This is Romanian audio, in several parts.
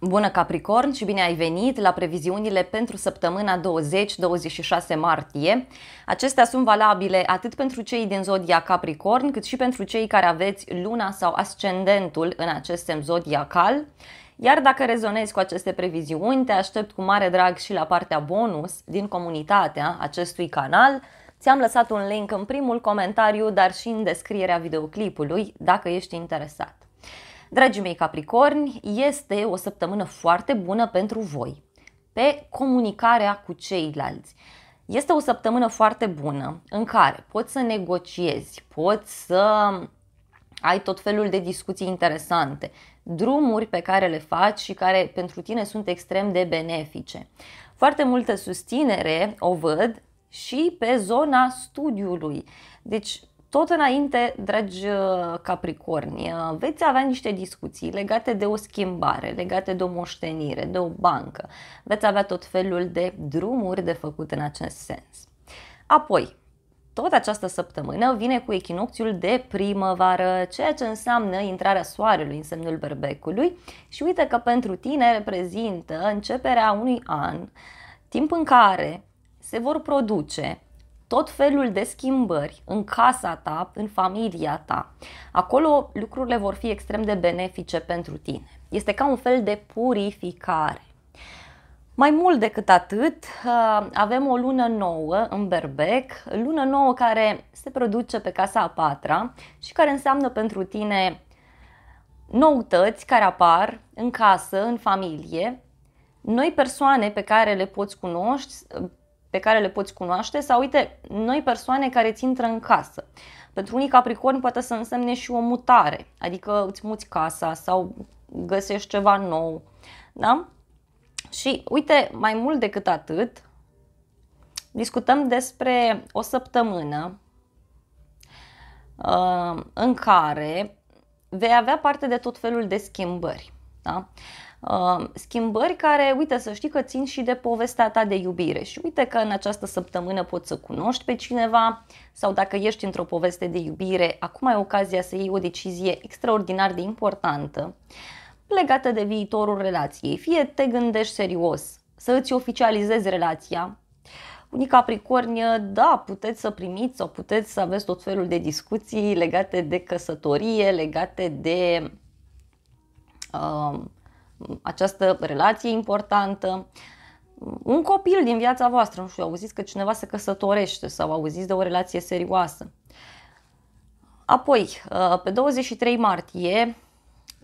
Bună Capricorn și bine ai venit la previziunile pentru săptămâna 20-26 martie. Acestea sunt valabile atât pentru cei din zodia Capricorn, cât și pentru cei care aveți luna sau ascendentul în acest semn zodiacal. Iar dacă rezonezi cu aceste previziuni, te aștept cu mare drag și la partea bonus din comunitatea acestui canal. Ți-am lăsat un link în primul comentariu, dar și în descrierea videoclipului, dacă ești interesat. Dragii mei capricorni, este o săptămână foarte bună pentru voi, pe comunicarea cu ceilalți. Este o săptămână foarte bună în care poți să negociezi, poți să ai tot felul de discuții interesante, drumuri pe care le faci și care pentru tine sunt extrem de benefice. Foarte multă susținere o văd și pe zona studiului. Deci tot înainte, dragi uh, capricorni, uh, veți avea niște discuții legate de o schimbare, legate de o moștenire, de o bancă. Veți avea tot felul de drumuri de făcut în acest sens. Apoi, tot această săptămână vine cu echinocțiul de primăvară, ceea ce înseamnă intrarea soarelui în semnul berbecului și uite că pentru tine reprezintă începerea unui an, timp în care se vor produce tot felul de schimbări în casa ta, în familia ta. Acolo lucrurile vor fi extrem de benefice pentru tine. Este ca un fel de purificare. Mai mult decât atât, ă, avem o lună nouă în Berbec, lună nouă care se produce pe casa a patra și care înseamnă pentru tine noutăți care apar în casă, în familie, noi persoane pe care le poți cunoști, pe care le poți cunoaște sau uite, noi persoane care ți intră în casă. Pentru unii capricorni poate să însemne și o mutare, adică îți muți casa sau găsești ceva nou. Da? Și uite, mai mult decât atât, discutăm despre o săptămână uh, în care vei avea parte de tot felul de schimbări. Da? Uh, schimbări care, uite, să știi că țin și de povestea ta de iubire și uite că în această săptămână poți să cunoști pe cineva sau dacă ești într-o poveste de iubire, acum ai ocazia să iei o decizie extraordinar de importantă legată de viitorul relației. Fie te gândești serios să îți oficializezi relația, unii capricorni, da, puteți să primiți sau puteți să aveți tot felul de discuții legate de căsătorie, legate de uh, această relație importantă, un copil din viața voastră, nu știu, auziți că cineva se căsătorește sau auziți de o relație serioasă. Apoi, uh, pe 23 martie,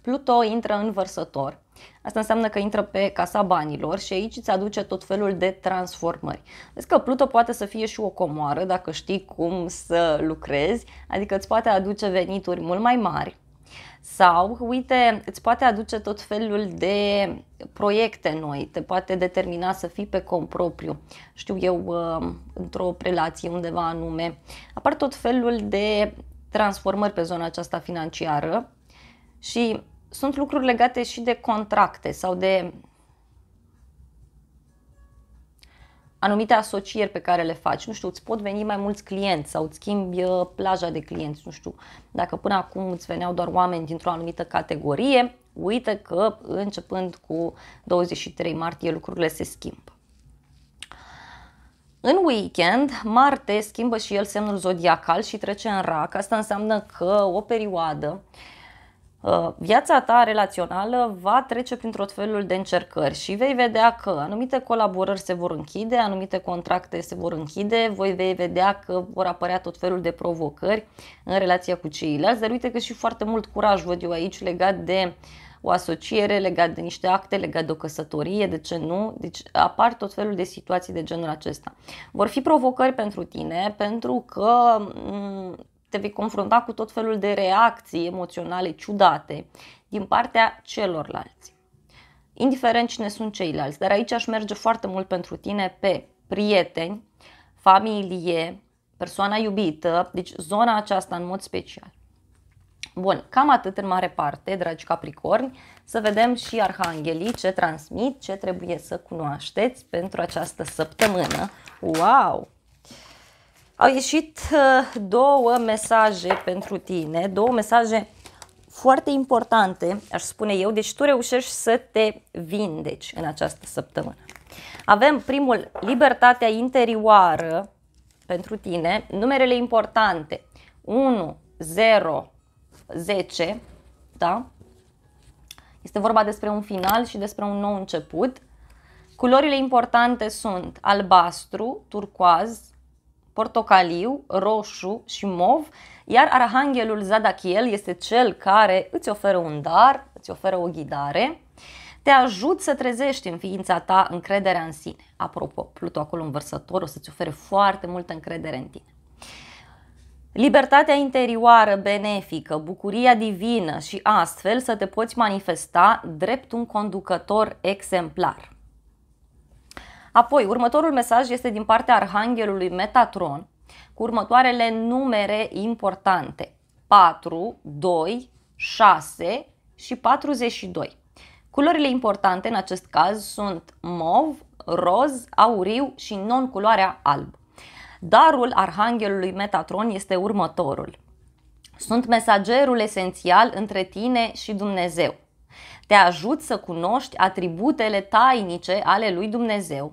Pluto intră în vărsător. Asta înseamnă că intră pe casa banilor și aici îți aduce tot felul de transformări. Vezi că Pluto poate să fie și o comoară dacă știi cum să lucrezi, adică îți poate aduce venituri mult mai mari, sau, uite, îți poate aduce tot felul de proiecte noi, te poate determina să fii pe cont propriu, știu eu, uh, într-o relație undeva anume. Apar tot felul de transformări pe zona aceasta financiară și sunt lucruri legate și de contracte sau de anumite asocieri pe care le faci. Nu știu, îți pot veni mai mulți clienți sau îți schimbi uh, plaja de clienți. Nu știu, dacă până acum îți veneau doar oameni dintr-o anumită categorie, uite că începând cu 23 martie lucrurile se schimbă. În weekend, Marte schimbă și el semnul zodiacal și trece în rac. Asta înseamnă că o perioadă uh, Uh, viața ta relațională va trece printr-o felul de încercări și vei vedea că anumite colaborări se vor închide, anumite contracte se vor închide, voi vei vedea că vor apărea tot felul de provocări în relația cu ceilalți, dar uite că și foarte mult curaj văd eu aici legat de o asociere, legat de niște acte, legat de o căsătorie, de ce nu? Deci apar tot felul de situații de genul acesta. Vor fi provocări pentru tine pentru că mm, te vei confrunta cu tot felul de reacții emoționale ciudate din partea celorlalți. Indiferent cine sunt ceilalți, dar aici aș merge foarte mult pentru tine pe prieteni, familie, persoana iubită, deci zona aceasta în mod special. Bun, cam atât în mare parte, dragi capricorni, să vedem și arhanghelii ce transmit, ce trebuie să cunoașteți pentru această săptămână. Wow! Au ieșit uh, două mesaje pentru tine, două mesaje foarte importante, aș spune eu, deci tu reușești să te vindeci în această săptămână. Avem primul, libertatea interioară pentru tine, numerele importante, 1, 0, 10, da? Este vorba despre un final și despre un nou început. Culorile importante sunt albastru, turcoaz, portocaliu, roșu și mov, iar arhanghelul Zadachiel este cel care îți oferă un dar, îți oferă o ghidare, te ajut să trezești în ființa ta încrederea în sine. Apropo, Pluto acolo în vărsător o să-ți ofere foarte multă încredere în tine. Libertatea interioară benefică, bucuria divină și astfel să te poți manifesta drept un conducător exemplar. Apoi, următorul mesaj este din partea arhanghelului Metatron cu următoarele numere importante. 4, 2, 6 și 42. Culorile importante în acest caz sunt mov, roz, auriu și non-culoarea alb. Darul arhanghelului Metatron este următorul. Sunt mesagerul esențial între tine și Dumnezeu. Te ajut să cunoști atributele tainice ale lui Dumnezeu,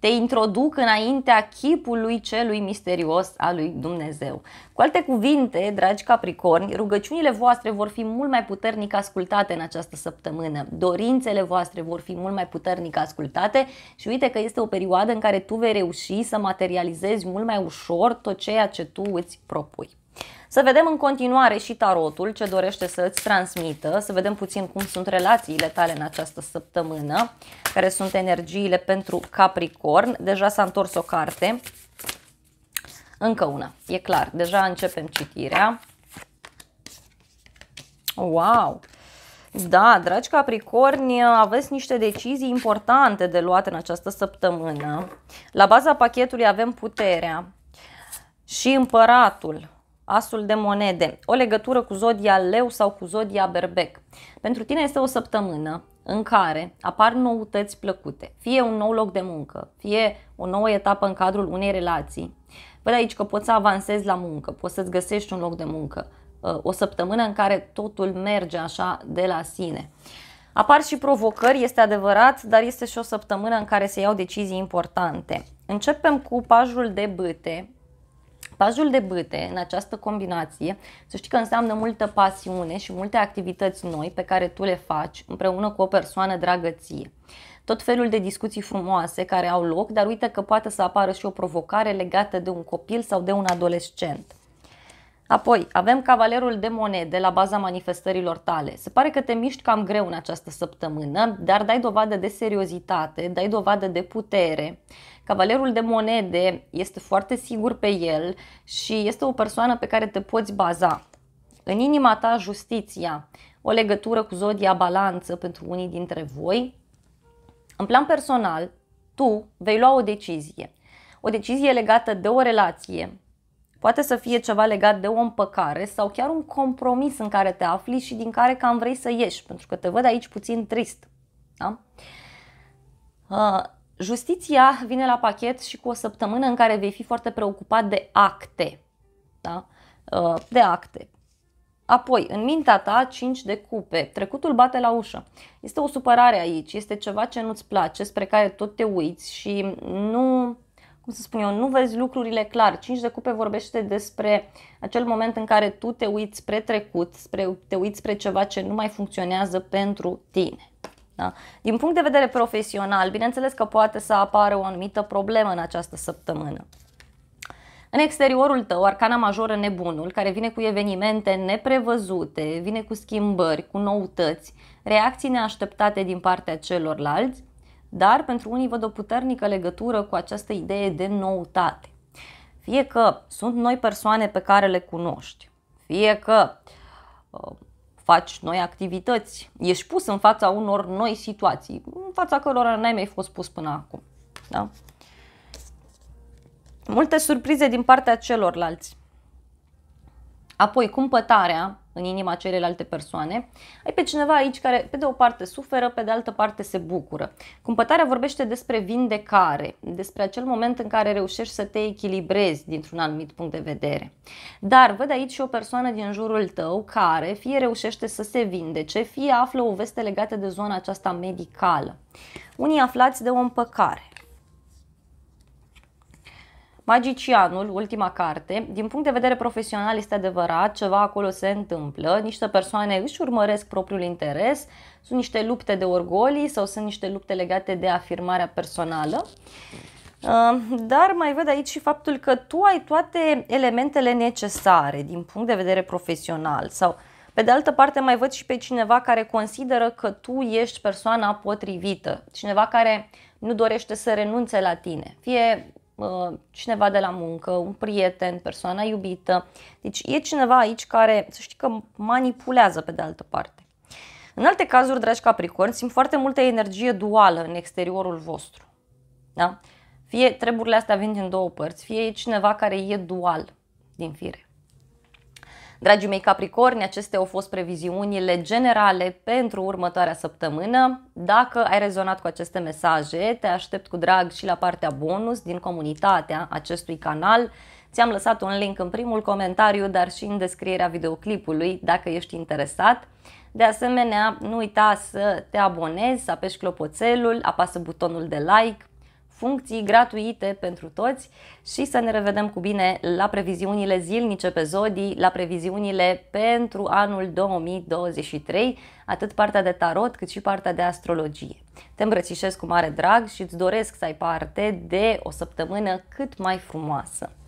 te introduc înaintea chipului celui misterios al lui Dumnezeu. Cu alte cuvinte, dragi Capricorni, rugăciunile voastre vor fi mult mai puternic ascultate în această săptămână, dorințele voastre vor fi mult mai puternic ascultate și uite că este o perioadă în care tu vei reuși să materializezi mult mai ușor tot ceea ce tu îți propui. Să vedem în continuare și tarotul, ce dorește să îți transmită, să vedem puțin cum sunt relațiile tale în această săptămână, care sunt energiile pentru Capricorn. Deja s-a întors o carte, încă una, e clar, deja începem citirea. Wow! Da, dragi Capricorni, aveți niște decizii importante de luat în această săptămână. La baza pachetului avem puterea și împăratul asul de monede, o legătură cu zodia leu sau cu zodia berbec. Pentru tine este o săptămână în care apar noutăți plăcute, fie un nou loc de muncă, fie o nouă etapă în cadrul unei relații. Văd aici că poți să avansezi la muncă, poți să-ți găsești un loc de muncă, uh, o săptămână în care totul merge așa de la sine. Apar și provocări, este adevărat, dar este și o săptămână în care se iau decizii importante. Începem cu pajul de bâte, Pajul de bâte, în această combinație, să știi că înseamnă multă pasiune și multe activități noi pe care tu le faci împreună cu o persoană dragă ție. Tot felul de discuții frumoase care au loc, dar uite că poate să apară și o provocare legată de un copil sau de un adolescent. Apoi, avem cavalerul de monede la baza manifestărilor tale. Se pare că te miști cam greu în această săptămână, dar dai dovadă de seriozitate, dai dovadă de putere. Cavalerul de monede este foarte sigur pe el și este o persoană pe care te poți baza. În inima ta justiția, o legătură cu zodia balanță pentru unii dintre voi. În plan personal, tu vei lua o decizie. O decizie legată de o relație, Poate să fie ceva legat de o împăcare sau chiar un compromis în care te afli și din care cam vrei să ieși, pentru că te văd aici puțin trist. Da? Uh, justiția vine la pachet și cu o săptămână în care vei fi foarte preocupat de acte. Da? Uh, de acte. Apoi, în mintea ta, 5 de cupe. Trecutul bate la ușă. Este o supărare aici, este ceva ce nu-ți place, spre care tot te uiți și nu cum să spun eu, nu vezi lucrurile clar. Cinci de cupe vorbește despre acel moment în care tu te uiți spre trecut, spre, te uiți spre ceva ce nu mai funcționează pentru tine. Da? Din punct de vedere profesional, bineînțeles că poate să apară o anumită problemă în această săptămână. În exteriorul tău, arcana majoră nebunul, care vine cu evenimente neprevăzute, vine cu schimbări, cu noutăți, reacții neașteptate din partea celorlalți, dar pentru unii văd o puternică legătură cu această idee de noutate. Fie că sunt noi persoane pe care le cunoști, fie că uh, faci noi activități, ești pus în fața unor noi situații, în fața cărora n-ai mai fost pus până acum. Da? Multe surprize din partea celorlalți. Apoi, cumpătarea în inima celelalte persoane, ai pe cineva aici care pe de o parte suferă, pe de altă parte se bucură. Cumpătarea vorbește despre vindecare, despre acel moment în care reușești să te echilibrezi dintr-un anumit punct de vedere. Dar văd aici și o persoană din jurul tău care fie reușește să se vindece, fie află o veste legată de zona aceasta medicală. Unii aflați de o împăcare, Magicianul, ultima carte, din punct de vedere profesional este adevărat, ceva acolo se întâmplă, niște persoane își urmăresc propriul interes, sunt niște lupte de orgolii sau sunt niște lupte legate de afirmarea personală. Uh, dar mai văd aici și faptul că tu ai toate elementele necesare din punct de vedere profesional sau pe de altă parte mai văd și pe cineva care consideră că tu ești persoana potrivită, cineva care nu dorește să renunțe la tine, fie Uh, cineva de la muncă, un prieten, persoana iubită. Deci e cineva aici care, să știi că manipulează pe de altă parte. În alte cazuri, dragi capricorni, simt foarte multă energie duală în exteriorul vostru. Da? Fie treburile astea vin din două părți, fie e cineva care e dual din fire. Dragii mei Capricorni, acestea au fost previziunile generale pentru următoarea săptămână. Dacă ai rezonat cu aceste mesaje, te aștept cu drag și la partea bonus din comunitatea acestui canal. Ți-am lăsat un link în primul comentariu, dar și în descrierea videoclipului dacă ești interesat. De asemenea, nu uita să te abonezi, să apeși clopoțelul, apasă butonul de like, funcții gratuite pentru toți și să ne revedem cu bine la previziunile zilnice pe Zodii, la previziunile pentru anul 2023, atât partea de tarot cât și partea de astrologie. Te îmbrățișez cu mare drag și îți doresc să ai parte de o săptămână cât mai frumoasă.